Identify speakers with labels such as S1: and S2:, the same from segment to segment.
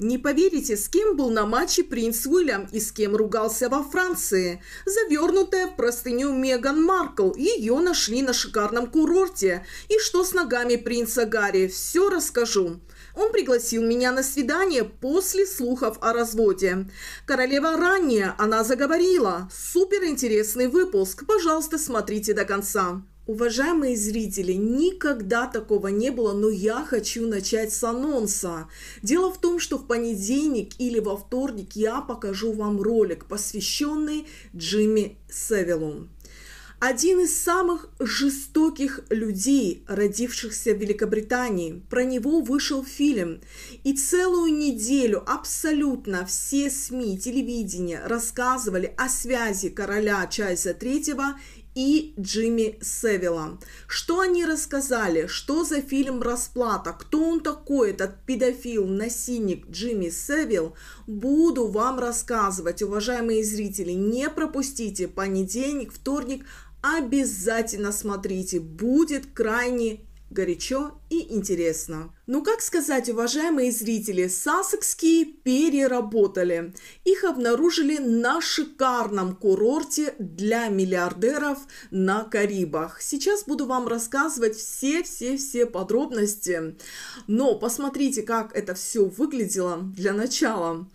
S1: Не поверите, с кем был на матче принц Уильям и с кем ругался во Франции. Завернутая в простыню Меган Маркл. Ее нашли на шикарном курорте. И что с ногами принца Гарри, все расскажу. Он пригласил меня на свидание после слухов о разводе. Королева ранее, она заговорила. Суперинтересный выпуск, пожалуйста, смотрите до конца. Уважаемые зрители, никогда такого не было, но я хочу начать с анонса. Дело в том, что в понедельник или во вторник я покажу вам ролик, посвященный Джимми Севилу. Один из самых жестоких людей, родившихся в Великобритании. Про него вышел фильм. И целую неделю абсолютно все СМИ, телевидение рассказывали о связи короля Чарльза III и Джимми Севилла. Что они рассказали, что за фильм «Расплата», кто он такой, этот педофил, насильник Джимми Севилл, буду вам рассказывать, уважаемые зрители, не пропустите понедельник, вторник, обязательно смотрите, будет крайне горячо и интересно. Ну, как сказать, уважаемые зрители, сасекские переработали. Их обнаружили на шикарном курорте для миллиардеров на Карибах. Сейчас буду вам рассказывать все-все-все подробности. Но посмотрите, как это все выглядело для начала.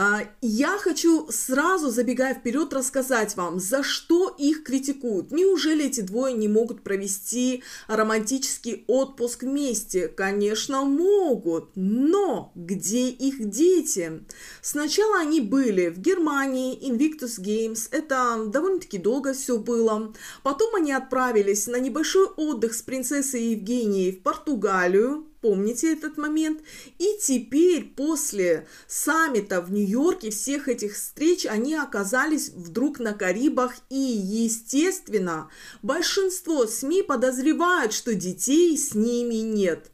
S1: А, я хочу сразу, забегая вперед, рассказать вам, за что их критикуют. Неужели эти двое не могут провести романтический отпуск вместе? Конечно, могут, но где их дети? Сначала они были в Германии, Invictus Games, это довольно-таки долго все было. Потом они отправились на небольшой отдых с принцессой Евгенией в Португалию, Помните этот момент? И теперь после саммита в Нью-Йорке, всех этих встреч, они оказались вдруг на Карибах. И, естественно, большинство СМИ подозревают, что детей с ними нет.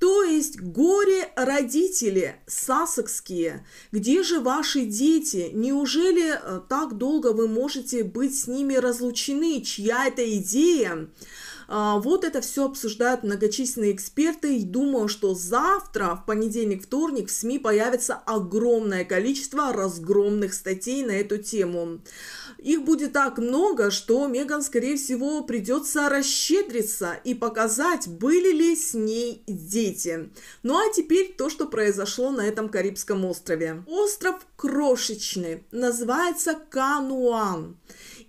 S1: То есть горе-родители сасокские, где же ваши дети? Неужели э, так долго вы можете быть с ними разлучены? Чья это идея? А, вот это все обсуждают многочисленные эксперты и думаю, что завтра, в понедельник, вторник, в СМИ появится огромное количество разгромных статей на эту тему. Их будет так много, что Меган, скорее всего, придется расщедриться и показать, были ли с ней дети. Ну а теперь то, что произошло на этом Карибском острове. Остров крошечный, называется Кануан.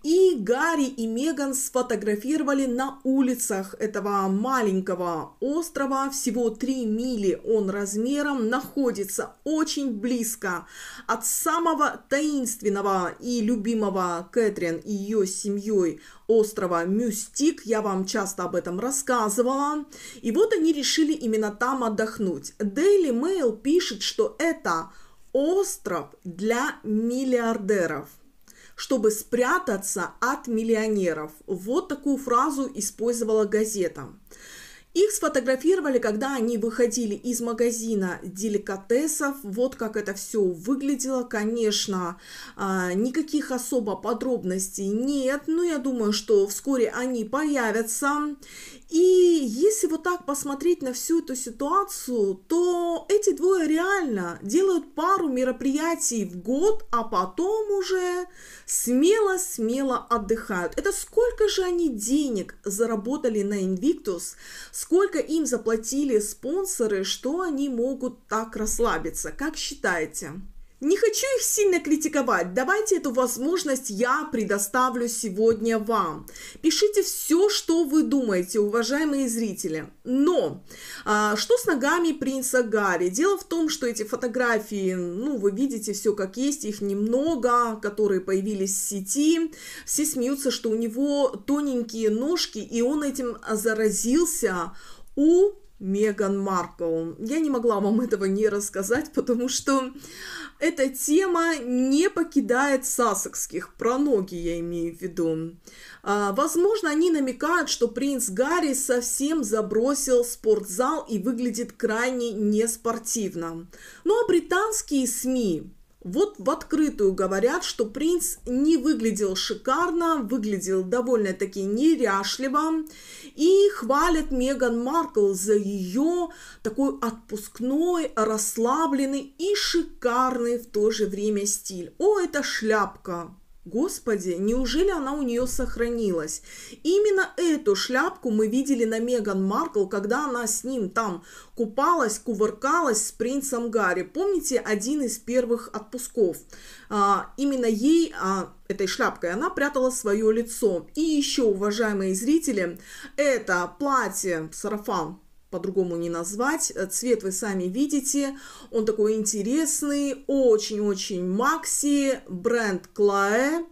S1: И Гарри и Меган сфотографировали на улицах этого маленького острова. Всего 3 мили он размером находится очень близко от самого таинственного и любимого Кэтрин и ее семьей острова Мюстик. Я вам часто об этом рассказывала. И вот они решили именно там отдохнуть. Daily Mail пишет, что это остров для миллиардеров – чтобы спрятаться от миллионеров. Вот такую фразу использовала газета. Их сфотографировали, когда они выходили из магазина деликатесов. Вот как это все выглядело. Конечно, а, никаких особо подробностей нет, но я думаю, что вскоре они появятся. И если вот так посмотреть на всю эту ситуацию, то эти двое реально делают пару мероприятий в год, а потом уже смело-смело отдыхают. Это сколько же они денег заработали на Invictus, Сколько им заплатили спонсоры, что они могут так расслабиться? Как считаете? Не хочу их сильно критиковать, давайте эту возможность я предоставлю сегодня вам. Пишите все, что вы думаете, уважаемые зрители. Но а, что с ногами принца Гарри? Дело в том, что эти фотографии, ну, вы видите все как есть, их немного, которые появились в сети. Все смеются, что у него тоненькие ножки, и он этим заразился у Меган Маркл. Я не могла вам этого не рассказать, потому что эта тема не покидает сасекских, про ноги я имею в виду. А, возможно, они намекают, что принц Гарри совсем забросил спортзал и выглядит крайне неспортивно. Ну а британские СМИ вот в открытую говорят, что принц не выглядел шикарно, выглядел довольно-таки неряшливо. И хвалят Меган Маркл за ее такой отпускной, расслабленный и шикарный в то же время стиль. О, это шляпка, Господи, неужели она у нее сохранилась? Именно эту шляпку мы видели на Меган Маркл, когда она с ним там купалась, кувыркалась с принцем Гарри. Помните один из первых отпусков? А, именно ей, а, этой шляпкой, она прятала свое лицо. И еще, уважаемые зрители, это платье, сарафан, по-другому не назвать. Э, цвет вы сами видите, он такой интересный, очень-очень макси, бренд клаэ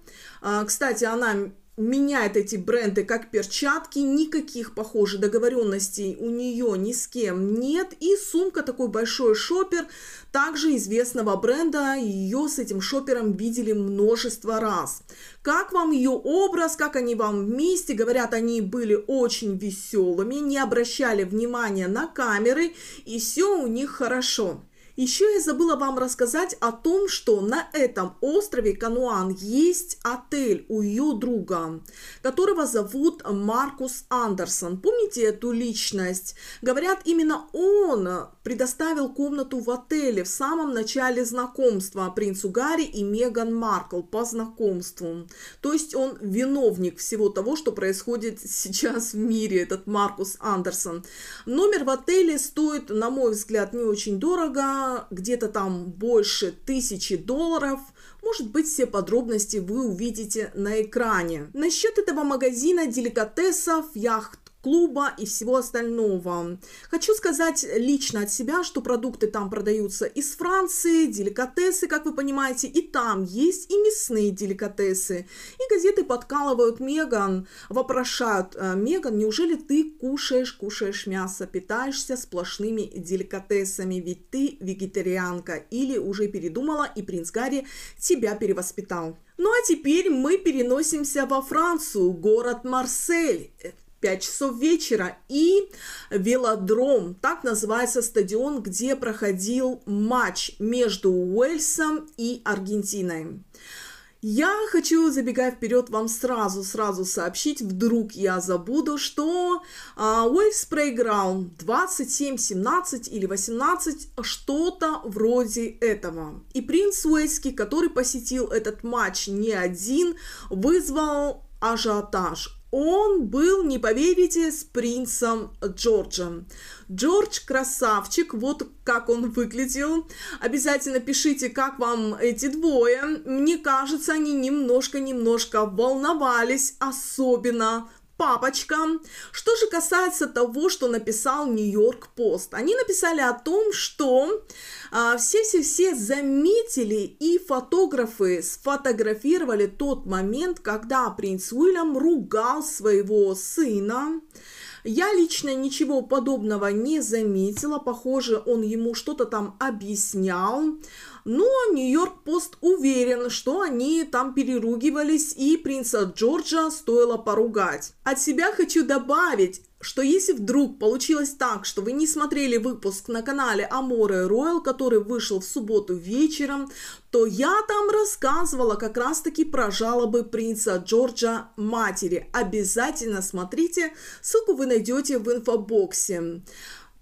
S1: Кстати, она меняет эти бренды как перчатки, никаких похожих договоренностей у нее ни с кем нет. И сумка такой большой шопер, также известного бренда, ее с этим шопером видели множество раз. Как вам ее образ, как они вам вместе, говорят, они были очень веселыми, не обращали внимания на камеры, и все у них хорошо. Еще я забыла вам рассказать о том, что на этом острове Кануан есть отель у ее друга, которого зовут Маркус Андерсон. Помните эту личность? Говорят, именно он предоставил комнату в отеле в самом начале знакомства принцу Гарри и Меган Маркл по знакомству. То есть он виновник всего того, что происходит сейчас в мире, этот Маркус Андерсон. Номер в отеле стоит, на мой взгляд, не очень дорого, где-то там больше тысячи долларов. Может быть, все подробности вы увидите на экране. Насчет этого магазина деликатесов, яхт клуба и всего остального. Хочу сказать лично от себя, что продукты там продаются из Франции, деликатесы, как вы понимаете, и там есть и мясные деликатесы. И газеты подкалывают Меган, вопрошают, «А, Меган, неужели ты кушаешь, кушаешь мясо, питаешься сплошными деликатесами, ведь ты вегетарианка или уже передумала и принц Гарри тебя перевоспитал. Ну а теперь мы переносимся во Францию, город Марсель. 5 часов вечера. И велодром, так называется стадион, где проходил матч между Уэльсом и Аргентиной. Я хочу, забегая вперед, вам сразу-сразу сообщить, вдруг я забуду, что а, Уэльс проиграл 27-17 или 18, что-то вроде этого. И принц Уэльский, который посетил этот матч не один, вызвал ажиотаж он был, не поверите, с принцем Джорджем. Джордж красавчик, вот как он выглядел. Обязательно пишите, как вам эти двое. Мне кажется, они немножко-немножко волновались, особенно папочка. Что же касается того, что написал Нью-Йорк Пост, они написали о том, что а, все-все-все а, заметили и фотографы сфотографировали тот момент, когда принц Уильям ругал своего сына я лично ничего подобного не заметила. Похоже, он ему что-то там объяснял. Но Нью-Йорк-Пост уверен, что они там переругивались и принца Джорджа стоило поругать. От себя хочу добавить, что если вдруг получилось так, что вы не смотрели выпуск на канале Amore Royal, который вышел в субботу вечером, то я там рассказывала как раз-таки про жалобы принца Джорджа матери. Обязательно смотрите, ссылку вы найдете в инфобоксе.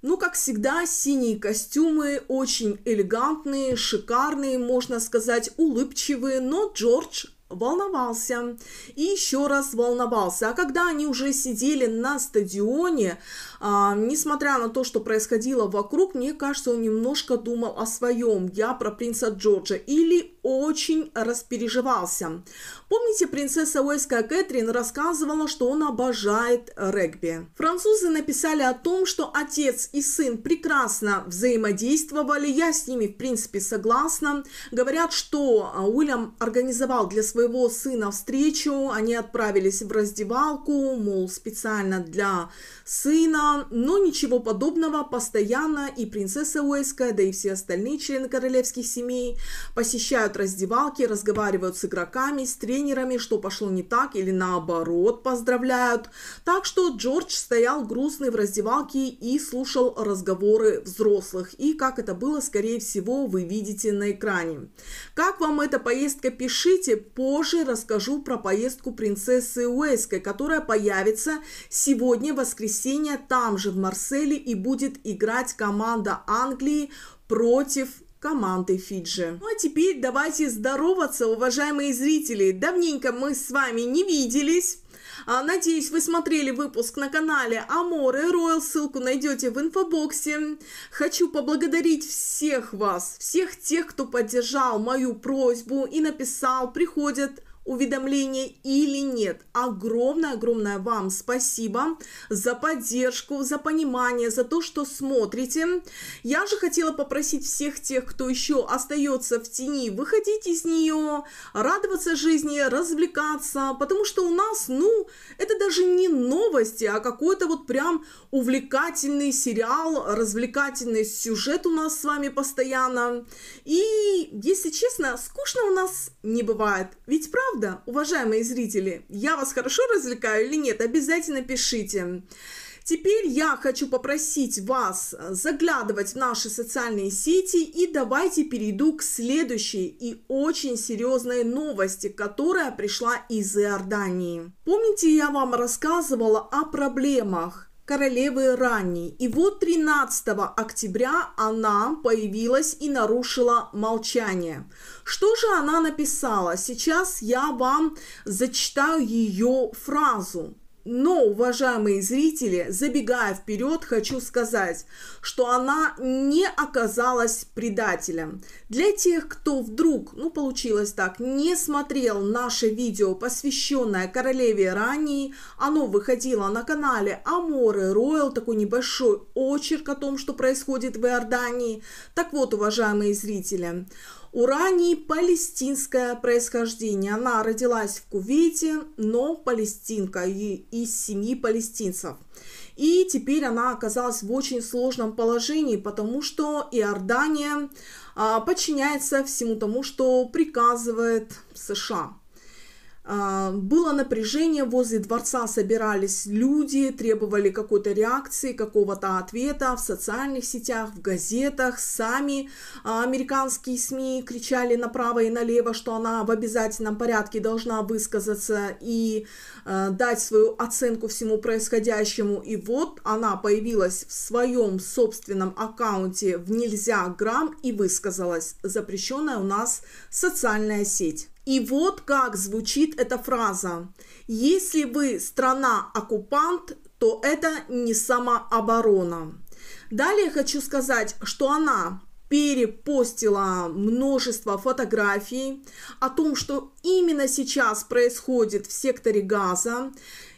S1: Ну, как всегда, синие костюмы очень элегантные, шикарные, можно сказать, улыбчивые, но Джордж волновался и еще раз волновался. А когда они уже сидели на стадионе, а, несмотря на то, что происходило вокруг, мне кажется, он немножко думал о своем. Я про принца Джорджа. Или очень распереживался. Помните, принцесса Уэльская Кэтрин рассказывала, что он обожает регби. Французы написали о том, что отец и сын прекрасно взаимодействовали, я с ними в принципе согласна. Говорят, что а, Уильям организовал для своего сына встречу, они отправились в раздевалку, мол, специально для сына, но ничего подобного постоянно и принцесса Уэльская, да и все остальные члены королевских семей посещают открывают раздевалки, разговаривают с игроками, с тренерами, что пошло не так или наоборот поздравляют. Так что Джордж стоял грустный в раздевалке и слушал разговоры взрослых. И как это было, скорее всего, вы видите на экране. Как вам эта поездка, пишите. Позже расскажу про поездку принцессы Уэйской, которая появится сегодня, воскресенье, там же в Марселе и будет играть команда Англии против команды Фиджи. Ну а теперь давайте здороваться, уважаемые зрители. Давненько мы с вами не виделись. А, надеюсь, вы смотрели выпуск на канале Аморе Роял, ссылку найдете в инфобоксе. Хочу поблагодарить всех вас, всех тех, кто поддержал мою просьбу и написал, приходят уведомление или нет. Огромное-огромное вам спасибо за поддержку, за понимание, за то, что смотрите. Я же хотела попросить всех тех, кто еще остается в тени, выходить из нее, радоваться жизни, развлекаться, потому что у нас, ну, это даже не новости, а какой-то вот прям увлекательный сериал, развлекательный сюжет у нас с вами постоянно. И, если честно, скучно у нас не бывает. Ведь правда, уважаемые зрители, я вас хорошо развлекаю или нет, обязательно пишите. Теперь я хочу попросить вас э, заглядывать в наши социальные сети и давайте перейду к следующей и очень серьезной новости, которая пришла из Иордании. Помните, я вам рассказывала о проблемах, королевы ранней. И вот 13 октября она появилась и нарушила молчание. Что же она написала? Сейчас я вам зачитаю ее фразу. Но, уважаемые зрители, забегая вперед, хочу сказать, что она не оказалась предателем. Для тех, кто вдруг, ну получилось так, не смотрел наше видео, посвященное королеве Рании, оно выходило на канале Аморы Роял, такой небольшой очерк о том, что происходит в Иордании. Так вот, уважаемые зрители, у Рани палестинское происхождение. Она родилась в Кувейте, но палестинка и из семьи палестинцев. И теперь она оказалась в очень сложном положении, потому что Иордания а, подчиняется всему тому, что приказывает США. А, было напряжение возле дворца, собирались люди, требовали какой-то реакции, какого-то ответа в социальных сетях, в газетах. Сами а, американские СМИ кричали направо и налево, что она в обязательном порядке должна высказаться и а, дать свою оценку всему происходящему. И вот она появилась в своем собственном аккаунте в «Нельзя грамм» и высказалась. Запрещенная у нас социальная сеть. И вот как звучит эта фраза. Если вы страна-оккупант, то это не самооборона. Далее хочу сказать, что она перепостила множество фотографий о том, что именно сейчас происходит в секторе газа.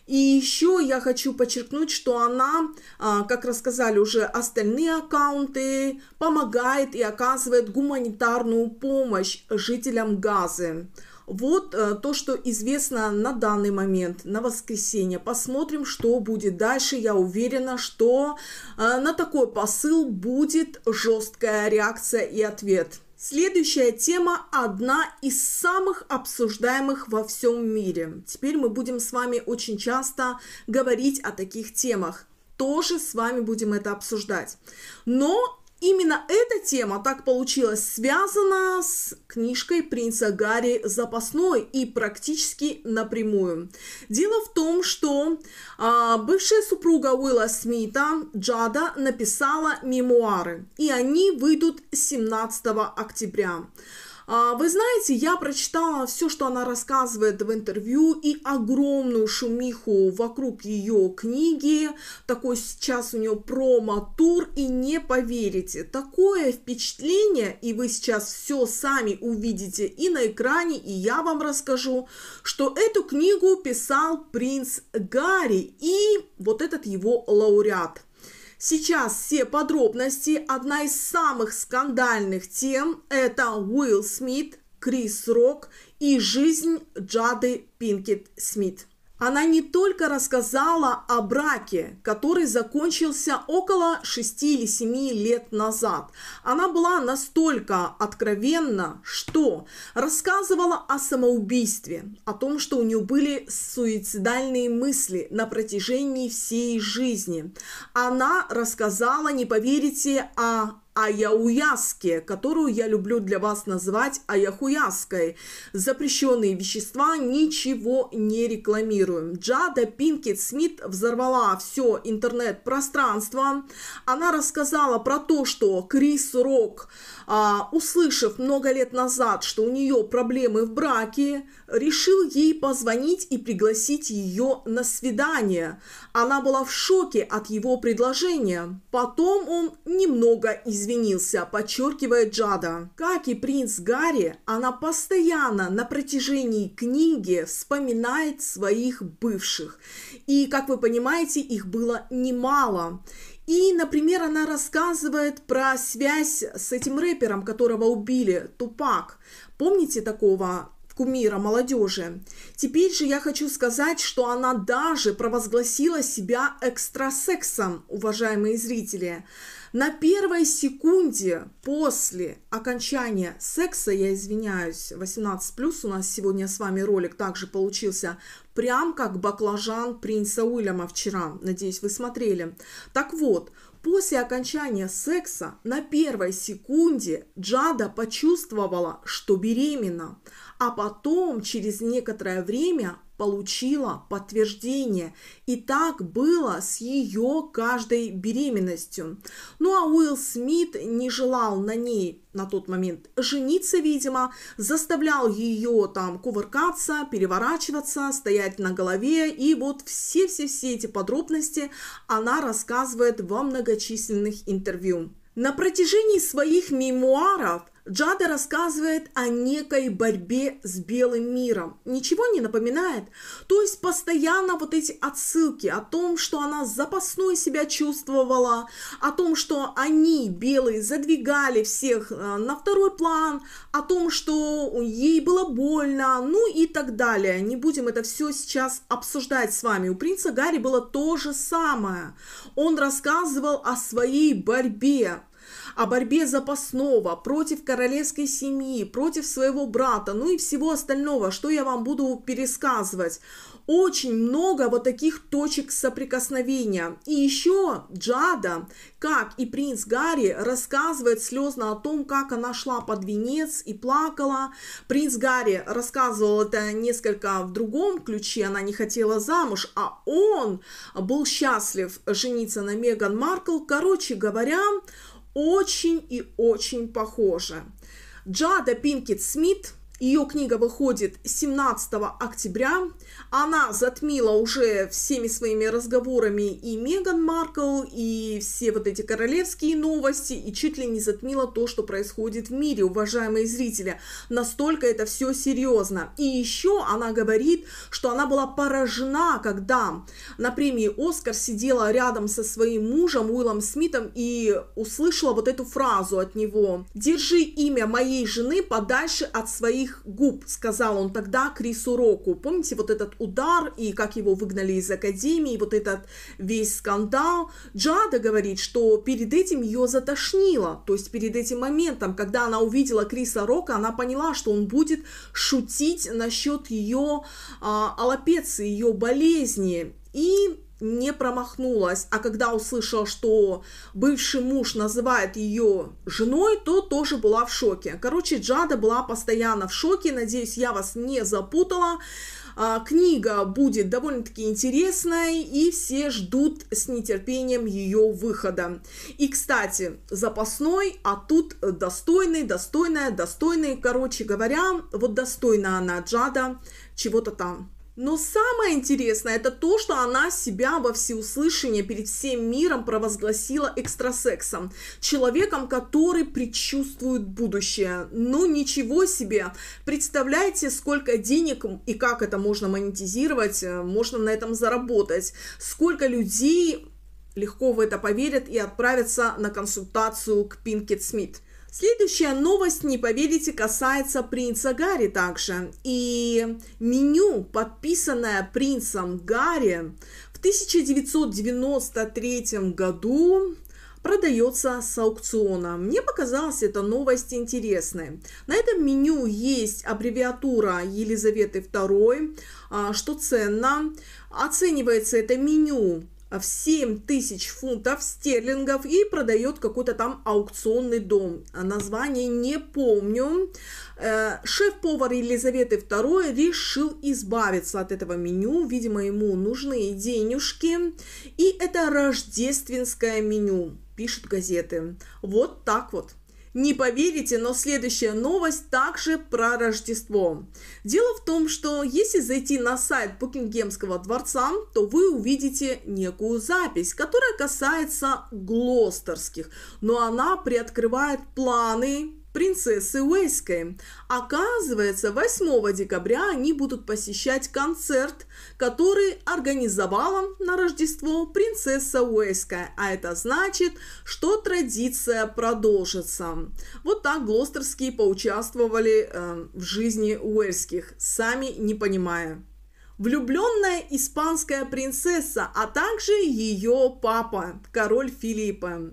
S1: И еще я хочу подчеркнуть, что она, а, как рассказали уже остальные аккаунты, помогает и оказывает гуманитарную помощь жителям Газы. Вот э, то, что известно на данный момент, на воскресенье. Посмотрим, что будет дальше. Я уверена, что э, на такой посыл будет жесткая реакция и ответ. Следующая тема – одна из самых обсуждаемых во всем мире. Теперь мы будем с вами очень часто говорить о таких темах. Тоже с вами будем это обсуждать. Но Именно эта тема, так получилось, связана с книжкой принца Гарри «Запасной» и практически напрямую. Дело в том, что э, бывшая супруга Уилла Смита, Джада, написала мемуары, и они выйдут 17 октября. А, вы знаете, я прочитала все, что она рассказывает в интервью, и огромную шумиху вокруг ее книги. Такой сейчас у нее промо-тур, и не поверите. Такое впечатление, и вы сейчас все сами увидите и на экране, и я вам расскажу, что эту книгу писал принц Гарри и вот этот его лауреат – Сейчас все подробности. Одна из самых скандальных тем – это Уилл Смит, Крис Рок и жизнь Джады Пинкет Смит. Она не только рассказала о браке, который закончился около 6 или 7 лет назад. Она была настолько откровенна, что рассказывала о самоубийстве, о том, что у нее были суицидальные мысли на протяжении всей жизни. Она рассказала, не поверите, о аяуяске, которую я люблю для вас назвать аяхуяской. Запрещенные вещества ничего не рекламируем. Джада Пинкет Смит взорвала все интернет-пространство. Она рассказала про то, что Крис Рок а, услышав много лет назад, что у нее проблемы в браке, решил ей позвонить и пригласить ее на свидание. Она была в шоке от его предложения. Потом он немного извинился, подчеркивает Джада. Как и принц Гарри, она постоянно на протяжении книги вспоминает своих бывших. И, как вы понимаете, их было немало. И, например, она рассказывает про связь с этим рэпером, которого убили, Тупак. Помните такого кумира молодежи. Теперь же я хочу сказать, что она даже провозгласила себя экстрасексом, уважаемые зрители. На первой секунде после окончания секса, я извиняюсь, 18+, у нас сегодня с вами ролик также получился, прям как баклажан принца Уильяма вчера, надеюсь, вы смотрели. Так вот, После окончания секса на первой секунде Джада почувствовала, что беременна, а потом через некоторое время получила подтверждение. И так было с ее каждой беременностью. Ну а Уилл Смит не желал на ней на тот момент жениться, видимо, заставлял ее там кувыркаться, переворачиваться, стоять на голове. И вот все-все-все эти подробности она рассказывает во многочисленных интервью. На протяжении своих мемуаров Джада рассказывает о некой борьбе с белым миром. Ничего не напоминает? То есть постоянно вот эти отсылки о том, что она запасной себя чувствовала, о том, что они, белые, задвигали всех э, на второй план, о том, что ей было больно, ну и так далее. Не будем это все сейчас обсуждать с вами. У принца Гарри было то же самое. Он рассказывал о своей борьбе, о борьбе запасного против королевской семьи, против своего брата, ну и всего остального, что я вам буду пересказывать. Очень много вот таких точек соприкосновения. И еще Джада, как и принц Гарри, рассказывает слезно о том, как она шла под венец и плакала. Принц Гарри рассказывал это несколько в другом ключе, она не хотела замуж, а он был счастлив жениться на Меган Маркл. Короче говоря, очень и очень похожа. Джада Пинкет Смит, ее книга выходит 17 октября, она затмила уже всеми своими разговорами и Меган Маркл, и все вот эти королевские новости, и чуть ли не затмила то, что происходит в мире, уважаемые зрители. Настолько это все серьезно. И еще она говорит, что она была поражена, когда на премии «Оскар» сидела рядом со своим мужем Уиллом Смитом и услышала вот эту фразу от него. «Держи имя моей жены подальше от своих губ», сказал он тогда Крису Року. Помните вот этот удар и как его выгнали из академии, вот этот весь скандал. Джада говорит, что перед этим ее затошнило, то есть перед этим моментом, когда она увидела Криса Рока, она поняла, что он будет шутить насчет ее а, аллопеции, ее болезни. И не промахнулась, а когда услышала, что бывший муж называет ее женой, то тоже была в шоке. Короче, Джада была постоянно в шоке, надеюсь, я вас не запутала. А, книга будет довольно-таки интересной, и все ждут с нетерпением ее выхода. И, кстати, запасной, а тут достойный, достойная, достойный. Короче говоря, вот достойна она Джада чего-то там. Но самое интересное, это то, что она себя во всеуслышание перед всем миром провозгласила экстрасексом. Человеком, который предчувствует будущее. Ну ничего себе! Представляете, сколько денег и как это можно монетизировать, э, можно на этом заработать. Сколько людей легко в это поверят и отправятся на консультацию к Пинкет Смит – Следующая новость, не поверите, касается принца Гарри также. И меню, подписанное принцем Гарри в 1993 году продается с аукциона. Мне показалась эта новость интересной. На этом меню есть аббревиатура Елизаветы II, а, что ценно. Оценивается это меню Э, в 7 тысяч фунтов стерлингов и продает какой-то там аукционный дом. А название не помню. Э, шеф-повар Елизаветы II решил избавиться от этого меню. Видимо, ему нужны денежки. И это рождественское меню, пишут газеты. Вот так вот. Не поверите, но следующая новость также про Рождество. Дело в том, что если зайти на сайт Букингемского дворца, то вы увидите некую запись, которая касается глостерских, но она приоткрывает планы принцессы Уэйской. Оказывается, 8 декабря они будут посещать концерт, который организовала на Рождество принцесса Уэйская, а это значит, что традиция продолжится. Вот так глостерские поучаствовали э, в жизни уэльских, сами не понимая влюбленная испанская принцесса, а также ее папа, король Филиппа.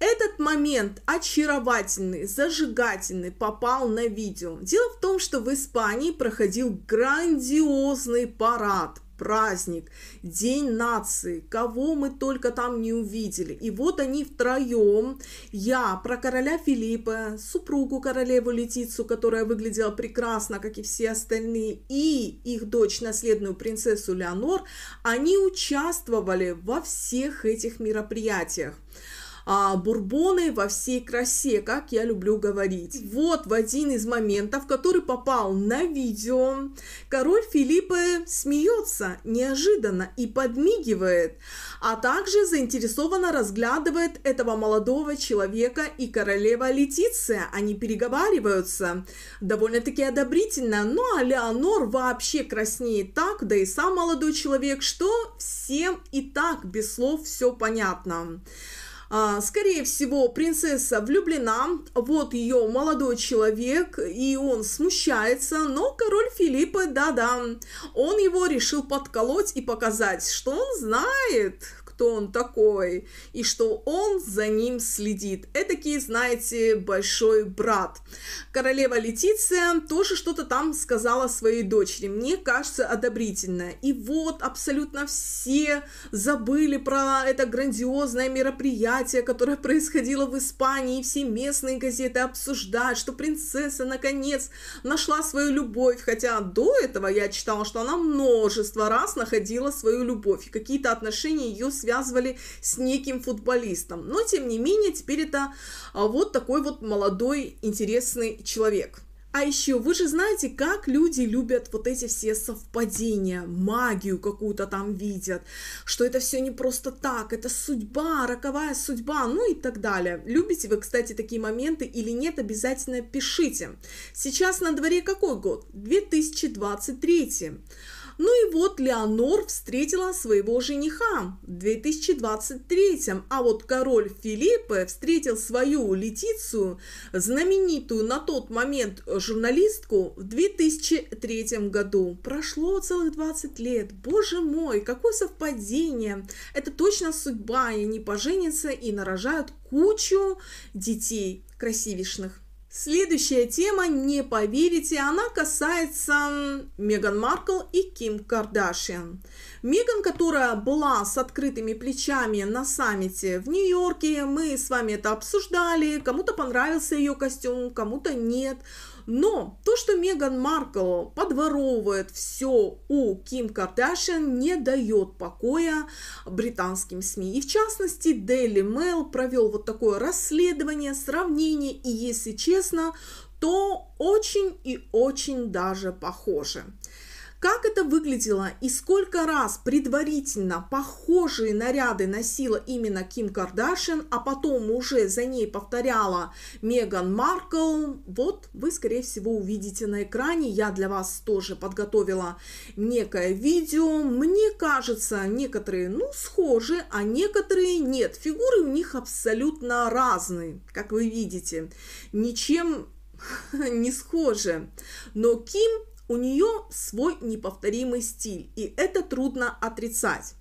S1: Этот момент очаровательный, зажигательный попал на видео. Дело в том, что в Испании проходил грандиозный парад, праздник, День нации, кого мы только там не увидели. И вот они втроем, я про короля Филиппа, супругу королеву Летицу, которая выглядела прекрасно, как и все остальные, и их дочь, наследную принцессу Леонор, они участвовали во всех этих мероприятиях а, бурбоны во всей красе, как я люблю говорить. Вот в один из моментов, который попал на видео, король Филиппе смеется неожиданно и подмигивает, а также заинтересованно разглядывает этого молодого человека и королева Летиция. Они переговариваются довольно-таки одобрительно, ну а Леонор вообще краснеет так, да и сам молодой человек, что всем и так без слов все понятно. А, скорее всего, принцесса влюблена, вот ее молодой человек, и он смущается, но король Филиппа, да-да, он его решил подколоть и показать, что он знает, кто он такой, и что он за ним следит. Этакий, знаете, большой брат. Королева Летиция тоже что-то там сказала своей дочери, мне кажется, одобрительно И вот абсолютно все забыли про это грандиозное мероприятие, которое происходило в Испании, и все местные газеты обсуждают, что принцесса наконец нашла свою любовь, хотя до этого я читала, что она множество раз находила свою любовь, и какие-то отношения ее связаны связывали с неким футболистом. Но, тем не менее, теперь это а, вот такой вот молодой, интересный человек. А еще вы же знаете, как люди любят вот эти все совпадения, магию какую-то там видят, что это все не просто так, это судьба, роковая судьба, ну и так далее. Любите вы, кстати, такие моменты или нет, обязательно пишите. Сейчас на дворе какой год? 2023. Ну и вот Леонор встретила своего жениха в 2023, а вот король Филиппе встретил свою Летицию, знаменитую на тот момент журналистку, в 2003 году. Прошло целых 20 лет. Боже мой, какое совпадение! Это точно судьба, и они поженятся и нарожают кучу детей красивишных. Следующая тема, не поверите, она касается Меган Маркл и Ким Кардашьян. Меган, которая была с открытыми плечами на саммите в Нью-Йорке, мы с вами это обсуждали, кому-то понравился ее костюм, кому-то нет – но то, что Меган Маркл подворовывает все у Ким Кардашьян, не дает покоя британским СМИ. И в частности, Daily Mail провел вот такое расследование, сравнение, и если честно, то очень и очень даже похоже. Как это выглядело и сколько раз предварительно похожие наряды носила именно Ким Кардашин, а потом уже за ней повторяла Меган Маркл, вот вы, скорее всего, увидите на экране. Я для вас тоже подготовила некое видео. Мне кажется, некоторые, ну, схожи, а некоторые нет. Фигуры у них абсолютно разные, как вы видите. Ничем не схожи. Но Ким у нее свой неповторимый стиль, и это трудно отрицать.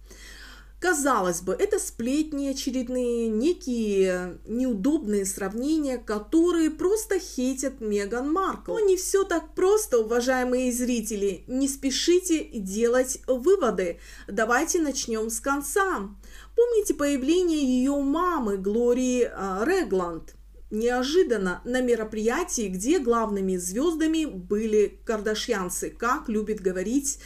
S1: Казалось бы, это сплетни очередные, некие неудобные сравнения, которые просто хейтят Меган Маркл. Но не все так просто, уважаемые зрители. Не спешите делать выводы. Давайте начнем с конца. Помните появление ее мамы Глории а, Регланд – неожиданно на мероприятии, где главными звездами были кардашьянцы, как любит говорить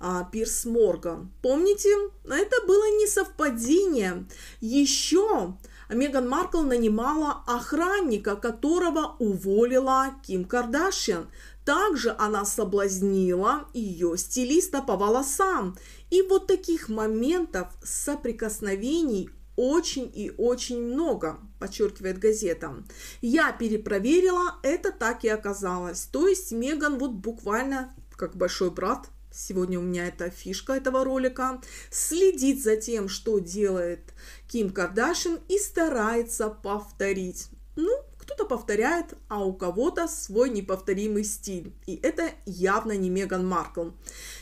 S1: а, Пирс Морган. Помните, это было не совпадение. Еще Меган Маркл нанимала охранника, которого уволила Ким Кардашьян. Также она соблазнила ее стилиста по волосам. И вот таких моментов соприкосновений очень и очень много, подчеркивает газета. Я перепроверила, это так и оказалось. То есть Меган вот буквально как большой брат сегодня у меня это фишка этого ролика, следит за тем, что делает Ким Кардашин и старается повторить кто-то повторяет, а у кого-то свой неповторимый стиль. И это явно не Меган Маркл.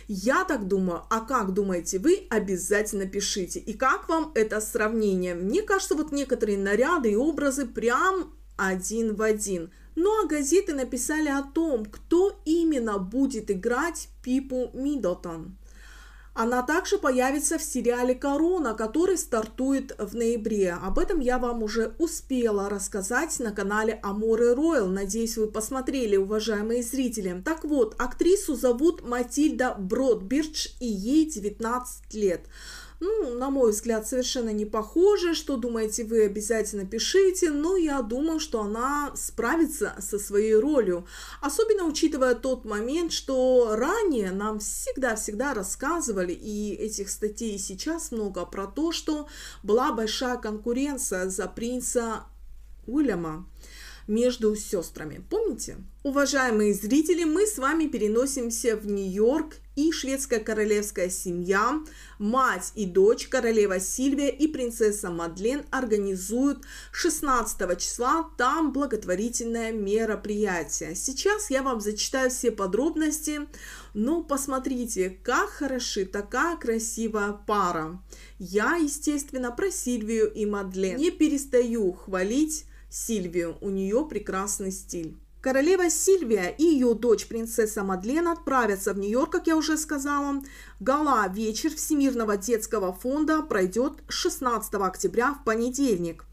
S1: Я так думаю, а как думаете вы, обязательно пишите. И как вам это сравнение? Мне кажется, вот некоторые наряды и образы прям один в один. Ну а газеты написали о том, кто именно будет играть Пипу Мидотон. Она также появится в сериале «Корона», который стартует в ноябре. Об этом я вам уже успела рассказать на канале «Амур и Роyal. Надеюсь, вы посмотрели, уважаемые зрители. Так вот, актрису зовут Матильда Бродбирдж и ей 19 лет ну, на мой взгляд, совершенно не похоже. Что думаете вы, обязательно пишите. Но я думаю, что она справится со своей ролью. Особенно учитывая тот момент, что ранее нам всегда-всегда рассказывали, и этих статей сейчас много, про то, что была большая конкуренция за принца Уильяма между сестрами. Помните? Уважаемые зрители, мы с вами переносимся в Нью-Йорк и шведская королевская семья, мать и дочь, королева Сильвия и принцесса Мадлен организуют 16 числа там благотворительное мероприятие. Сейчас я вам зачитаю все подробности, но ну, посмотрите, как хороши такая красивая пара. Я, естественно, про Сильвию и Мадлен не перестаю хвалить Сильвию, у нее прекрасный стиль. Королева Сильвия и ее дочь принцесса Мадлен отправятся в Нью-Йорк, как я уже сказала. Гала «Вечер Всемирного детского фонда» пройдет 16 октября в понедельник.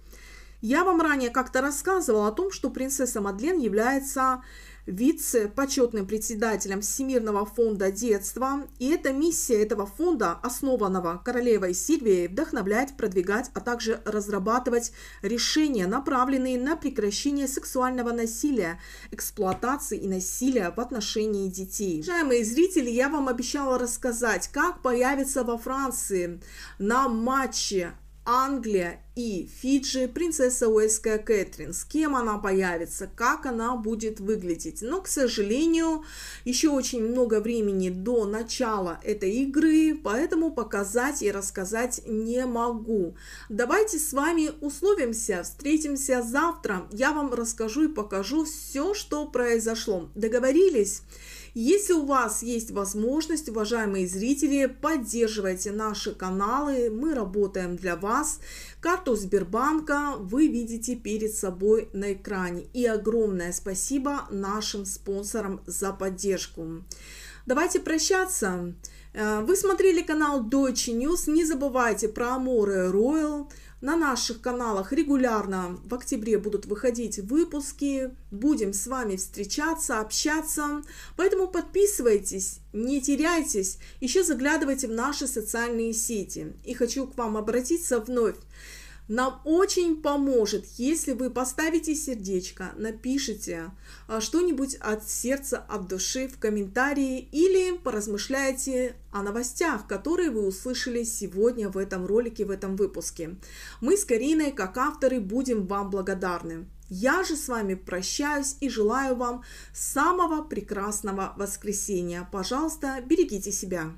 S1: Я вам ранее как-то рассказывала о том, что принцесса Мадлен является вице-почетным председателем Всемирного фонда детства, и эта миссия этого фонда, основанного королевой Сильвией, вдохновлять, продвигать, а также разрабатывать решения, направленные на прекращение сексуального насилия, эксплуатации и насилия в отношении детей. Уважаемые зрители, я вам обещала рассказать, как появится во Франции на матче Англия и Фиджи, принцесса Уэльская Кэтрин, с кем она появится, как она будет выглядеть. Но, к сожалению, еще очень много времени до начала этой игры, поэтому показать и рассказать не могу. Давайте с вами условимся, встретимся завтра. Я вам расскажу и покажу все, что произошло. Договорились? Если у вас есть возможность, уважаемые зрители, поддерживайте наши каналы, мы работаем для вас. Карту Сбербанка вы видите перед собой на экране. И огромное спасибо нашим спонсорам за поддержку. Давайте прощаться. Э, вы смотрели канал Deutsche News. Не забывайте про Аморы Royal. На наших каналах регулярно в октябре будут выходить выпуски. Будем с вами встречаться, общаться. Поэтому подписывайтесь, не теряйтесь, еще заглядывайте в наши социальные сети. И хочу к вам обратиться вновь. Нам очень поможет, если вы поставите сердечко, напишите а, что-нибудь от сердца, от души в комментарии или поразмышляете о новостях, которые вы услышали сегодня в этом ролике, в этом выпуске. Мы с Кариной, как авторы, будем вам благодарны. Я же с вами прощаюсь и желаю вам самого прекрасного воскресенья. Пожалуйста, берегите себя.